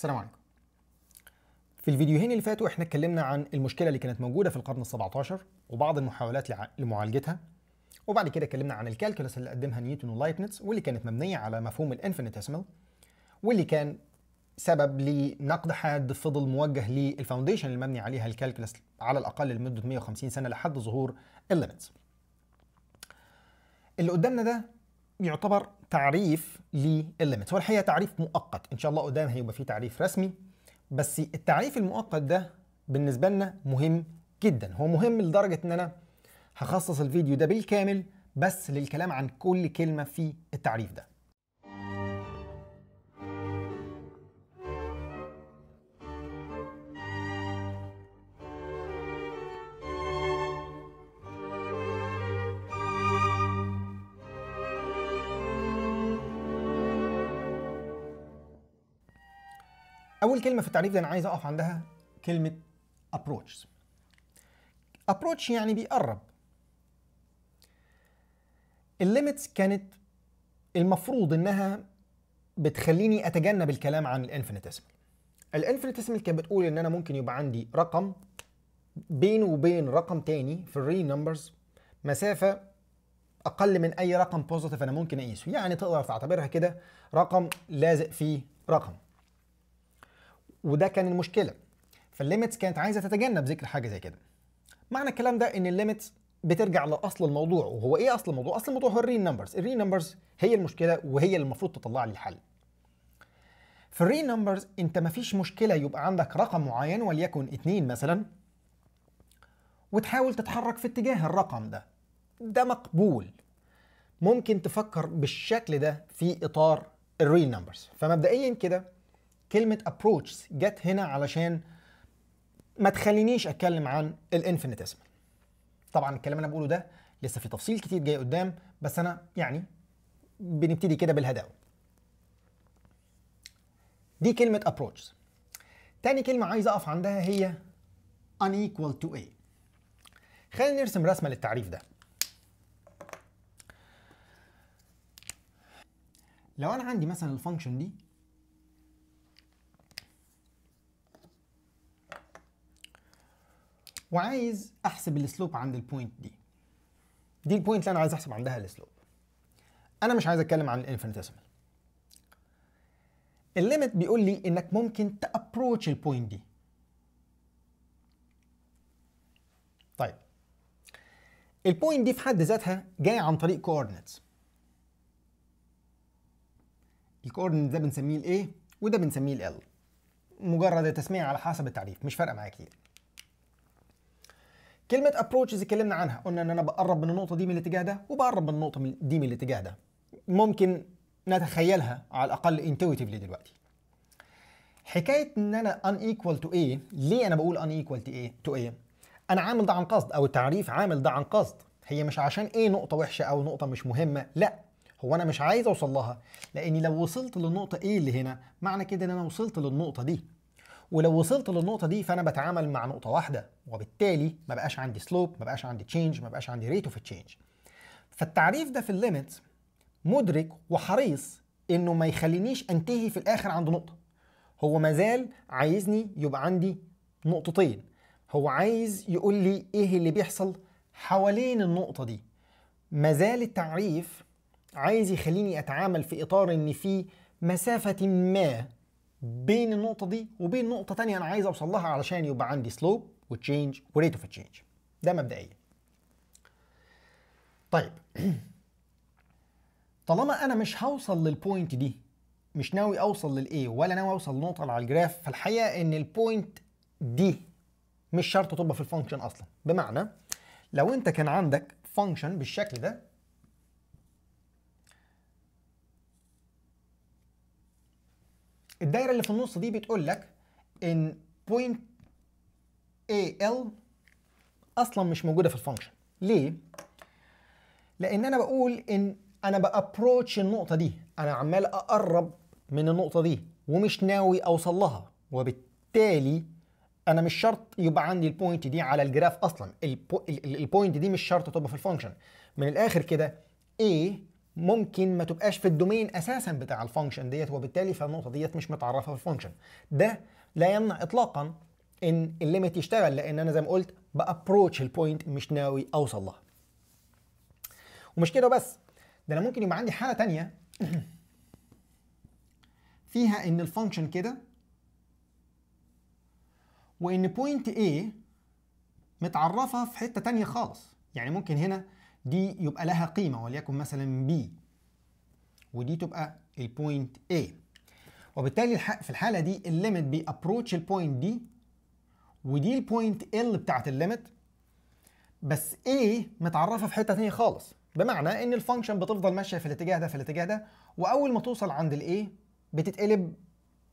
السلام عليكم في الفيديوهين اللي فاتوا احنا اتكلمنا عن المشكلة اللي كانت موجودة في القرن ال17 وبعض المحاولات لمعالجتها وبعد كده اتكلمنا عن الكالكولس اللي قدمها نيوتن ولايبنتس واللي كانت مبنية على مفهوم الانفينيتيسمال واللي كان سبب لنقد حاد فضل موجه للفاونديشن اللي مبني عليها الكالكولس على الاقل لمده 150 سنه لحد ظهور الليميتس. اللي قدامنا ده يعتبر تعريف للليمت هو الحقيقه تعريف مؤقت ان شاء الله قدام هيبقى فيه تعريف رسمي بس التعريف المؤقت ده بالنسبه لنا مهم جدا هو مهم لدرجه ان انا هخصص الفيديو ده بالكامل بس للكلام عن كل كلمه في التعريف ده اول كلمه في التعريف ده انا عايز اقف عندها كلمه approach approach يعني بيقرب الليميتس كانت المفروض انها بتخليني اتجنب الكلام عن الانفينيتيسمال الانفينيتيسمال كانت بتقول ان انا ممكن يبقى عندي رقم بينه وبين رقم تاني في الري نمبرز مسافه اقل من اي رقم بوزيتيف انا ممكن اقيسه يعني تقدر تعتبرها كده رقم لازق فيه رقم وده كان المشكله فالليميتس كانت عايزه تتجنب ذكر حاجه زي كده معنى الكلام ده ان الليميتس بترجع لاصل الموضوع وهو ايه اصل الموضوع اصل الموضوع هو الرين نمبرز الرين نمبرز هي المشكله وهي اللي المفروض تطلع لي الحل في الرين نمبرز انت مفيش مشكله يبقى عندك رقم معين وليكن اتنين مثلا وتحاول تتحرك في اتجاه الرقم ده ده مقبول ممكن تفكر بالشكل ده في اطار الريل نمبرز فمبدئيا كده كلمه approach جت هنا علشان ما تخلينيش اتكلم عن الانفينيتيسمال طبعا الكلام اللي انا بقوله ده لسه في تفصيل كتير جاي قدام بس انا يعني بنبتدي كده بالهداوه دي كلمه approach تاني كلمه عايز اقف عندها هي unequal to a خلينا نرسم رسمه للتعريف ده لو انا عندي مثلا الفانكشن دي وعايز احسب السلوب عند البوينت دي دي البوينت اللي انا عايز احسب عندها السلوب انا مش عايز اتكلم عن الانفينيتيسمال الليميت بيقول لي انك ممكن تابروتش البوينت دي طيب البوينت دي في حد ذاتها جايه عن طريق كوردينتس الكوردينت ده بنسميه الايه وده بنسميه ال مجرد تسميه على حسب التعريف مش فارقه معايا كتير كلمه ابروتش اللي اتكلمنا عنها قلنا ان انا بقرب من النقطه دي من الاتجاه ده وبقرب من النقطه دي من الاتجاه ده ممكن نتخيلها على الاقل انتويتفلي دلوقتي حكايه ان انا ان ايكوال تو ايه ليه انا بقول ان ايكوال تو ايه تو ايه انا عامل ده عن قصد او التعريف عامل ده عن قصد هي مش عشان ايه نقطه وحشه او نقطه مش مهمه لا هو انا مش عايز اوصل لها لاني لو وصلت للنقطه ايه اللي هنا معنى كده ان انا وصلت للنقطه دي ولو وصلت للنقطه دي فانا بتعامل مع نقطه واحده وبالتالي ما بقاش عندي سلوب ما بقاش عندي تشينج ما بقاش عندي ريت اوف تشينج فالتعريف ده في الليميت مدرك وحريص انه ما يخلينيش انتهي في الاخر عند نقطه هو مازال عايزني يبقى عندي نقطتين هو عايز يقول لي ايه اللي بيحصل حوالين النقطه دي مازال التعريف عايز يخليني اتعامل في اطار ان في مسافه ما بين النقطه دي وبين نقطه تانية انا عايز اوصل لها علشان يبقى عندي سلوب وتشينج وريت اوف تشينج ده مبدئيا طيب طالما انا مش هوصل للبوينت دي مش ناوي اوصل للايه ولا ناوي اوصل لنقطه على الجراف فالحقيقه ان البوينت دي مش شرط تبقى في الفانكشن اصلا بمعنى لو انت كان عندك فانكشن بالشكل ده الدايره اللي في النص دي بتقول لك ان اي al اصلا مش موجوده في الفانكشن ليه لان انا بقول ان انا بابروتش النقطه دي انا عمال اقرب من النقطه دي ومش ناوي اوصل لها وبالتالي انا مش شرط يبقى عندي البوينت دي على الجراف اصلا البوينت دي مش شرط تبقى في الفانكشن من الاخر كده A ممكن ما تبقاش في الدومين اساسا بتاع الفانكشن ديت وبالتالي فالنقطه ديت مش متعرفه في الفانكشن ده لا يمنع اطلاقا ان الليميت يشتغل لان انا زي ما قلت بابروتش البوينت مش ناوي اوصل لها ومش كده بس ده انا ممكن يبقى عندي حاله تانية فيها ان الفانكشن كده وان بوينت A متعرفه في حته تانية خالص يعني ممكن هنا دي يبقى لها قيمة وليكن مثلا بي ودي تبقى البوينت A وبالتالي في الحالة دي الليمت بيابروتش البوينت دي ودي البوينت L بتاعت الليمت بس A متعرفة في حتة تانية خالص بمعنى ان الفانكشن بتفضل ماشية في الاتجاه ده في الاتجاه ده واول ما توصل عند ال بتتقلب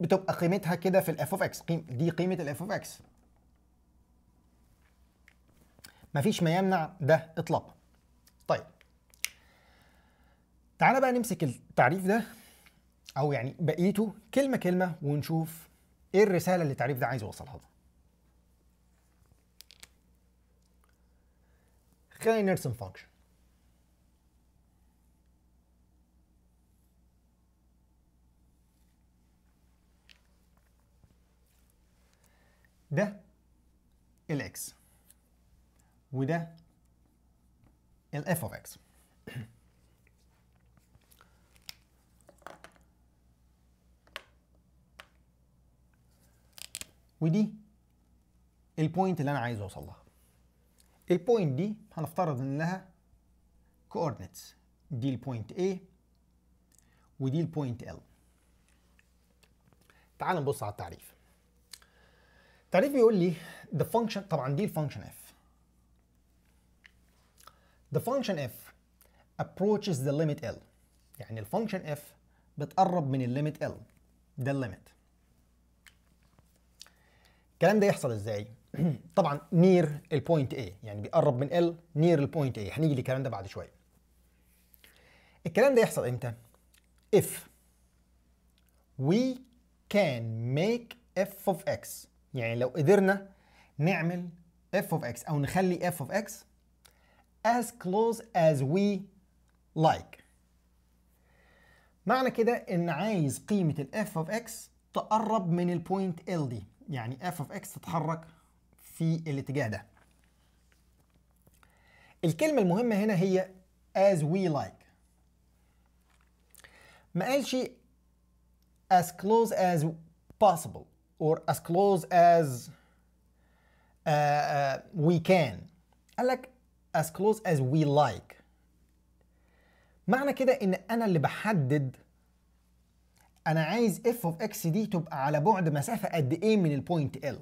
بتبقى قيمتها كده في الاف اوف اكس دي قيمة الاف اوف اكس مفيش ما يمنع ده اطلاقا تعالى بقى نمسك التعريف ده او يعني بقيته كلمه كلمه ونشوف ايه الرساله اللي التعريف ده عايز يوصلها لنا خلينا نرسم فانكشن ده الاكس وده الاف اوف اكس ودي البوينت اللي انا عايز اوصل لها البوينت دي هنفترض ان لها كوردينتس دي البوينت A ودي البوينت L تعال نبص على التعريف التعريف بيقول لي the function طبعا دي الفانكشن f the function f approaches the limit L يعني الفانكشن f بتقرب من الليميت L ده الليميت الكلام ده يحصل ازاي طبعا نير البوينت A يعني بيقرب من L نير البوينت A هنيجي للكلام ده بعد شويه الكلام ده يحصل امتى if we can make f of x يعني لو قدرنا نعمل f of x او نخلي f of x as close as we like معنى كده ان عايز قيمه ال f of x تقرب من البوينت L دي يعني اف اوف اكس تتحرك في الاتجاه ده الكلمة المهمة هنا هي as we like ما قالش as close as possible or as close as uh, uh, we can قال لك as close as we like معنى كده ان انا اللي بحدد انا عايز اف اوف اكس دي تبقى على بعد مسافه قد ايه من البوينت ال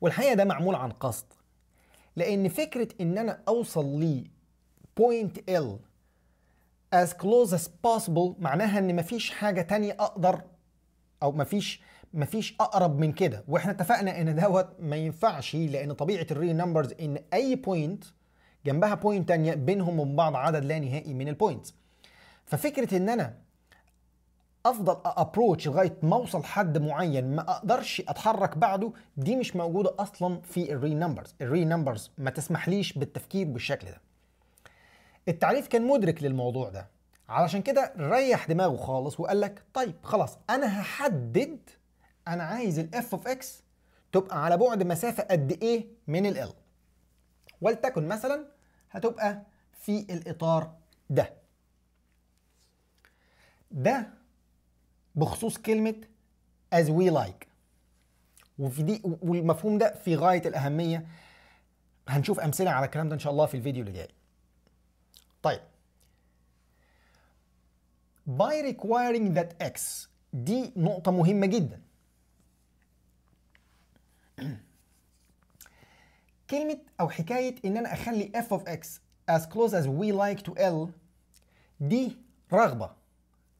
والحقيقه ده معمول عن قصد لان فكره ان انا اوصل ل بوينت ال as close as possible معناها ان مفيش حاجه تانية اقدر او مفيش مفيش اقرب من كده واحنا اتفقنا ان دوت ما ينفعش لان طبيعه الريل نمبرز ان اي بوينت جنبها بوينت تانية بينهم وبين بعض عدد لا نهائي من البوينتس ففكره ان انا افضل ابروتش لغايه ما اوصل حد معين ما اقدرش اتحرك بعده دي مش موجوده اصلا في الري نمبرز الري نمبرز ما تسمحليش بالتفكير بالشكل ده التعريف كان مدرك للموضوع ده علشان كده ريح دماغه خالص وقال لك طيب خلاص انا هحدد انا عايز الاف اوف اكس تبقى على بعد مسافه قد ايه من ال ولتكن مثلا هتبقى في الاطار ده ده بخصوص كلمه as we like وفي دي والمفهوم ده في غايه الاهميه هنشوف امثله على الكلام ده ان شاء الله في الفيديو اللي جاي طيب by requiring that x دي نقطه مهمه جدا كلمة أو حكاية إن أنا أخلي f of x as close as we like to L دي رغبة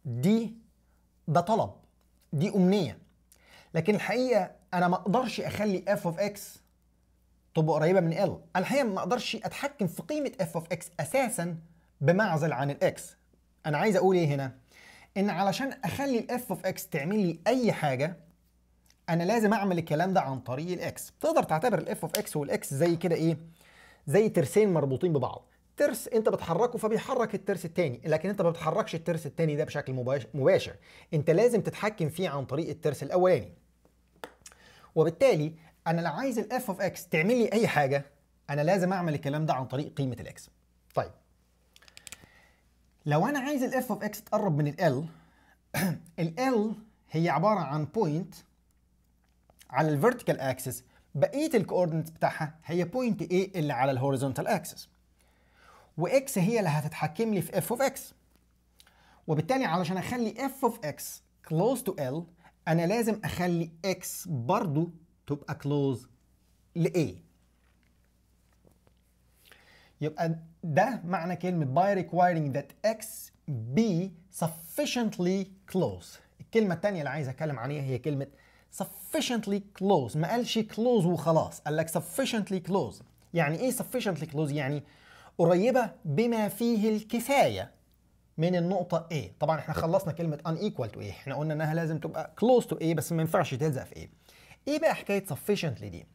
دي ده طلب دي امنيه لكن الحقيقه انا ما اقدرش اخلي اف اوف اكس تبقى قريبه من ال الحقيقه ما اقدرش اتحكم في قيمه اف اوف اكس اساسا بمعزل عن الاكس انا عايز اقول ايه هنا ان علشان اخلي الاف اوف اكس تعمل لي اي حاجه انا لازم اعمل الكلام ده عن طريق الاكس تقدر تعتبر الاف اوف اكس والاكس زي كده ايه زي ترسين مربوطين ببعض ترس انت بتحركه فبيحرك الترس الثاني لكن انت ما بتحركش الترس الثاني ده بشكل مباشر انت لازم تتحكم فيه عن طريق الترس الاولاني وبالتالي انا لو عايز الاف اوف اكس تعمل لي اي حاجه انا لازم اعمل الكلام ده عن طريق قيمه الاكس طيب لو انا عايز الاف اوف اكس تقرب من ال ال هي عباره عن بوينت على vertical axis بقيه الكوردينتس بتاعها هي بوينت A اللي على horizontal axis واكس هي اللي هتتحكم لي في اف اوف اكس وبالتالي علشان اخلي اف اوف اكس كلوز تو ال انا لازم اخلي اكس برضو تبقى كلوز A يبقى ده معنى كلمة by requiring that x be sufficiently close الكلمة التانية اللي عايز أتكلم عليها هي كلمة sufficiently close ما قالش close وخلاص قال لك sufficiently close يعني إيه sufficiently close يعني قريبة بما فيه الكفاية من النقطة A طبعا احنا خلصنا كلمة unequal to A احنا قلنا انها لازم تبقى close to A بس ما ينفعش تلزق في A ايه بقى حكاية sufficiently دي؟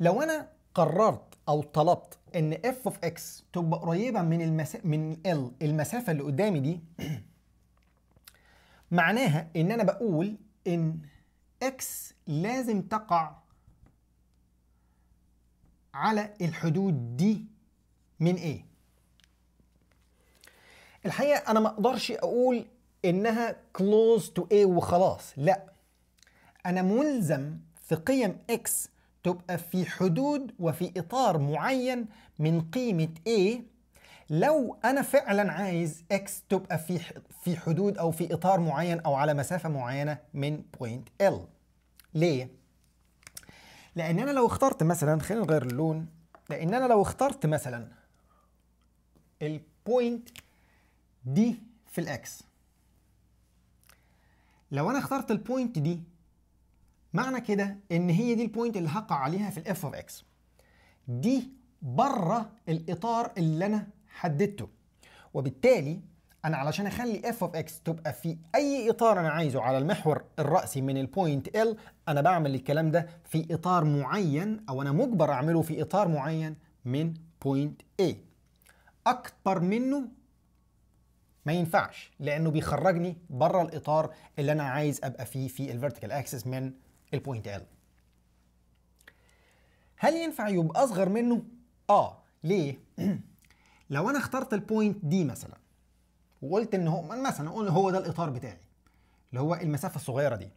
لو انا قررت او طلبت ان f of x تبقى قريبة من المسا... من L المسافة اللي قدامي دي معناها ان انا بقول ان x لازم تقع على الحدود دي من ايه الحقيقه انا ما اقدرش اقول انها كلوز تو ايه وخلاص لا انا ملزم في قيم اكس تبقى في حدود وفي اطار معين من قيمه A لو انا فعلا عايز x تبقى في في حدود او في اطار معين او على مسافه معينه من بوينت L ليه لان انا لو اخترت مثلا خلينا نغير اللون لان انا لو اخترت مثلا البوينت دي في الاكس لو انا اخترت البوينت دي معنى كده ان هي دي البوينت اللي هقع عليها في الاف اوف اكس دي بره الاطار اللي انا حددته وبالتالي انا علشان اخلي اف اوف اكس تبقى في اي اطار انا عايزه على المحور الراسي من البوينت ال انا بعمل الكلام ده في اطار معين او انا مجبر اعمله في اطار معين من بوينت A اكبر منه ما ينفعش لانه بيخرجني بره الاطار اللي انا عايز ابقى فيه في الفيرتيكال اكسس من البوينت ال هل ينفع يبقى اصغر منه اه ليه لو انا اخترت البوينت دي مثلا وقلت ان هو مثلا اقول هو ده الاطار بتاعي اللي هو المسافه الصغيره دي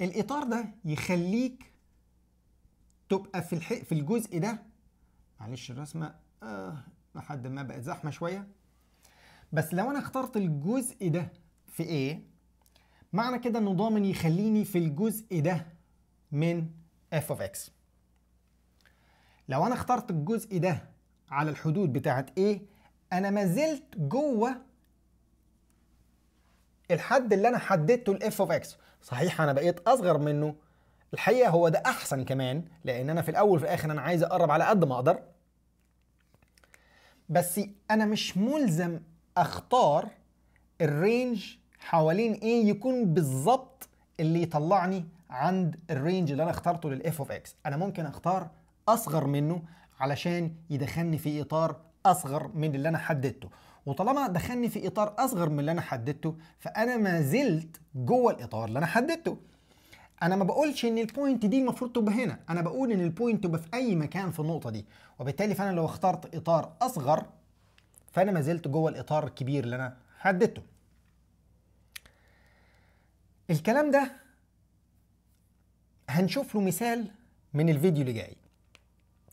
الاطار ده يخليك تبقى في في الجزء ده معلش الرسمه آه لحد ما بقت زحمه شويه بس لو انا اخترت الجزء ده في ايه معنى كده انه ضامن يخليني في الجزء ده من f of x لو انا اخترت الجزء ده على الحدود بتاعت ايه انا ما زلت جوه الحد اللي انا حددته الاف اوف اكس صحيح انا بقيت اصغر منه الحقيقه هو ده احسن كمان لان انا في الاول وفي الاخر انا عايز اقرب على قد ما اقدر بس انا مش ملزم اختار الرينج حوالين ايه يكون بالظبط اللي يطلعني عند الرينج اللي انا اخترته للاف اوف اكس انا ممكن اختار اصغر منه علشان يدخلني في اطار اصغر من اللي انا حددته وطالما دخلني في اطار اصغر من اللي انا حددته فانا ما زلت جوه الاطار اللي انا حددته انا ما بقولش ان البوينت دي المفروض تبقى هنا انا بقول ان البوينت تبقى في اي مكان في النقطه دي وبالتالي فانا لو اخترت اطار اصغر فانا ما زلت جوه الاطار الكبير اللي انا حددته الكلام ده هنشوف له مثال من الفيديو اللي جاي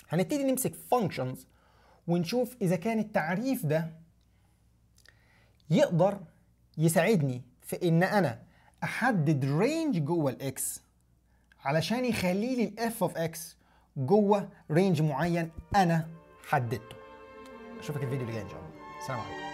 هنبتدي نمسك functions ونشوف إذا كان التعريف ده يقدر يساعدني في إن أنا أحدد رينج جوه الإكس علشان يخلي لي الإف أوف إكس جوه رينج معين أنا حددته أشوفك الفيديو اللي جاي إن شاء الله سلام عليكم